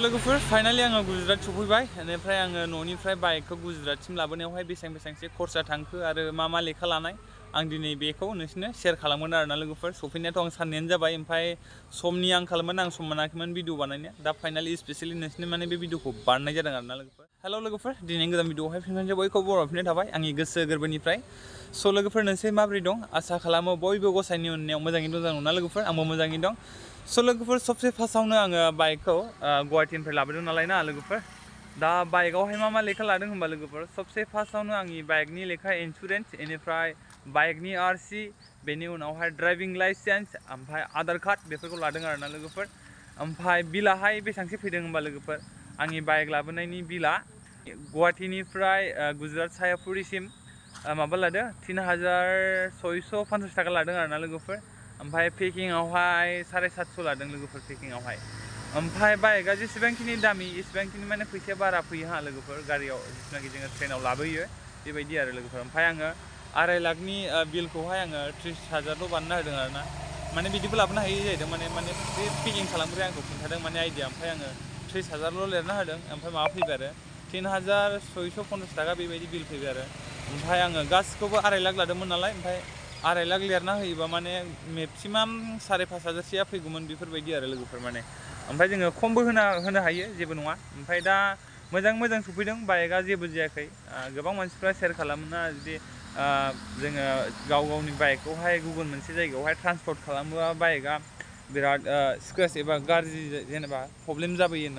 लोगोफोर फाइनालि आङो गुजरात सफैबाय बेनिफ्राय आङो न'निफ्राय बाइकखौ गुजरातसिम लाबोनायावहाय बेसेबां बेसेबांसो खरसा थांखो आरो मा मा लेखा लानाय आं दिनै बेखौ नोंसोरनो सेयार खालामगोन आरोना लोगोफोर सफैनायाथ' आं साननैयानो जाबाय ओमफ्राय समनि आंखालमोन आं सम मोनाखैमोन भिडिअ बानायनाया दा फाइनालि स्पेसियेलि नोंसोरनो माने बे भिडिअखौ बानायनाय जादों आरोना लोगोफोर हेलौ लोगोफोर दिनै गोदान भिडिअआवहाय फिनखनसे बयखौ बर'फिननाय थाबाय आंनि गोसो गोरबोनिफ्राय स' लोगोफोर नोंसोर माबोरै दं आसा खालामो बयबो गसाइनि अननायाव मोजाङै मोजां नङा लोगोफोर आंबो मोजाङै दं स' लोगोफोर सबसे फार्स्टआवनो आङो बाइकखौ गुवाहाटिनिफ्राय लाबोदों नालाय ना लोगोफोर दा बाइकआवहाय मा मा लेखा लादों होनबा लोगोफोर सबसे फार्स्टआवनो आंनि बाइकनि लेखा इन्सुरेन्स बेनिफ्राय बाइकनि आर सि बेनि उनावहाय ड्राइभिं लाइसेन्स ओमफ्राय आधार कार्ड बेफोरखौ लादों आरो ना लोगोफोर ओमफ्राय बिलाहाय बेसेबांसो फैदों होनबा लोगोफोर आंनि बाइक लाबोनायनि बिला गुवाहाटिनिफ्राय गुजरात सायापुरिसिम माबा लादों तिन हाजार सयस' पन्सास थाखा लादों आरो ना लोगोफोर ओमफ्राय पेकिंआवहाय साराय सातस' लादों लोगोफोर पेकिंआवहाय ओमफ्राय बाइकआ जेसेबांखिनि दामि एसेबांखिनि माने फैसाया बारा फैयो आंहा लोगोफोर गारियाव जेसेबांखि जोङो ट्रेनाव लाबोयो बेबायदि आरो लोगोफोर ओमफ्राय आङो आराय लाखनि बिलखौहाय आङो त्रिस हाजारल' बानायना होदों आरो ना माने बिदिबो लाबोनो हायो जाहैदों माने माने बे पेकिं खालामग्राया आंखौ माने आइडिया ओमफ्राय आङो त्रिस हाजारल' लिरना होदों ओमफ्राय माबा फैबाय आरो तिन हाजार सयस' पन्सास थाखा बेबायदि बिल फैबाय आरो ओमफ्राय आङो आराय लाख लादोंमोन नालाय ओमफ्राय आराय लाख लिरना हो माने मेक्सीम साढ़े पास हजार से बेफोरबायदि आरो लोगोफोर माने ओमफ्राय जो कम होना होनो हायो जेबो ओमफ्राय दा मोजां मोजा सफैदों बाइकआ जेब जायाखै मानसा मानसिफ्रा सेयार खालामोना जुदि जोङो गाव गावनि बाइकखौहाय गुबुन मोनसे जायगायावहाय ट्रान्सपर्ट खालामोबा बाइकआ बिराद स्क्रेच एबा गाज्रि जेनबा प्रब्लेम जाबोयो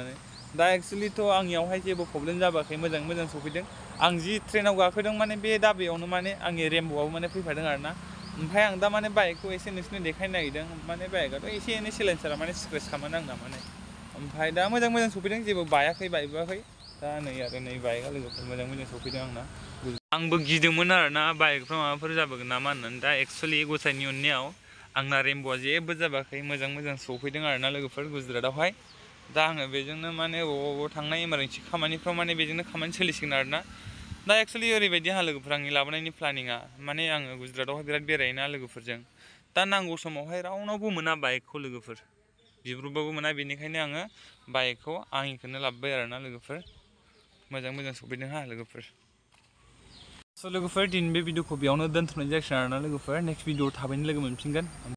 दा एक्सुअलि तो आंनियावहाय जेबो प्रब्लेम जाबोआखै मोजा मोजा सफैदों आं जी ट्रेनों गाखोद माने बे दाबायावनो माने आंनि रेमबो माने फैफादों ओमफ्राय आं दा माने बाइकखौ एसे नोंसोरनो देखायनो नागिरदों माने बाइकआथ' एसे एनै सेलेन्सारा माने स्क्रेच खालामनानै आंना माने ओमफ्राय दा मोजां मोजां सफैदों जेबो बायाखै बायबोआखै दा नै आरो नै बाइकआ लोगोफोर मोजां मोजां सफैदों आंना आंबो गिदोंमोन आरोना बाइकफ्रा माबाफोर जाबोगोन नामा होननानै दा एक्सुवेलि गसाइनि अननायाव आंना रेम्ब'आ जेबो जाबोआखै मोजां मोजां सफैदों आरोना लोगोफोर गुजरातआवहाय दा आङो बेजोंनो माने बबावबा बबाव थांनाय इमारजेन्सि खामानिफ्राव माने बेजोंनो खामानि सोलिसिगोन आरोना दा एक्सुलि ओरैबायदि आंहा लोगोफोर आंनि लाबोनायनि प्लानिङा माने आङो गुजरातआवहाय बिराद बेरायो ना लोगोफोरजों दा नांगौ समावहाय रावनावबो मोना बाइकखौ लोगोफोर बिब्रुबाबो मोना बेनिखायनो आङो बाइकखौ आंनिखौनो लाबोबाय आरो ना लोगोफोर मोजां मोजां सफैदों हा लोगोफोर स' लोगोफोर दिनै बे भिडिअखौ बेयावनो दोन्थ'नाय जासिगोन ना लोगोफोर नेक्स्ट भिडिअ थाबैनो लोगो मोनफिनगोन